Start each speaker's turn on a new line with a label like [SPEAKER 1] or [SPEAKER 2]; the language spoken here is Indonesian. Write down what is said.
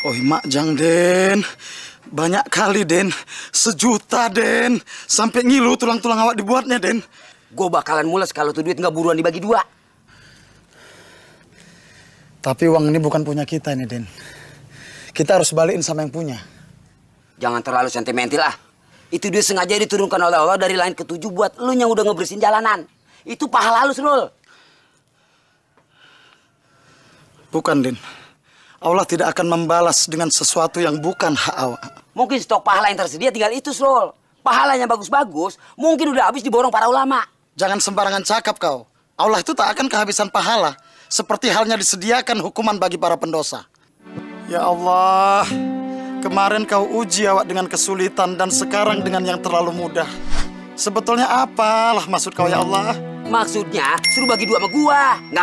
[SPEAKER 1] Oh mak
[SPEAKER 2] jang den Banyak kali den Sejuta den Sampai ngilu tulang-tulang awak dibuatnya den Gue bakalan mules kalau tuh duit gak buruan dibagi dua
[SPEAKER 3] Tapi uang ini bukan punya kita nih den Kita harus balikin sama yang punya
[SPEAKER 2] Jangan terlalu sentimental ah Itu duit sengaja diturunkan oleh Allah dari lain ketujuh Buat lu yang udah ngebersihin jalanan Itu pahala lu
[SPEAKER 1] Bukan, Din. Allah tidak akan
[SPEAKER 2] membalas
[SPEAKER 1] dengan sesuatu yang bukan hak awak.
[SPEAKER 2] Mungkin stok pahala yang tersedia tinggal itu, Srol. Pahalanya bagus-bagus, mungkin udah habis diborong para ulama. Jangan sembarangan cakap kau. Allah itu tak akan kehabisan
[SPEAKER 1] pahala. Seperti halnya disediakan hukuman bagi para pendosa.
[SPEAKER 3] Ya Allah,
[SPEAKER 1] kemarin kau uji awak dengan kesulitan dan sekarang dengan yang terlalu mudah.
[SPEAKER 3] Sebetulnya apalah maksud kau ya Allah? Maksudnya suruh bagi dua sama gua.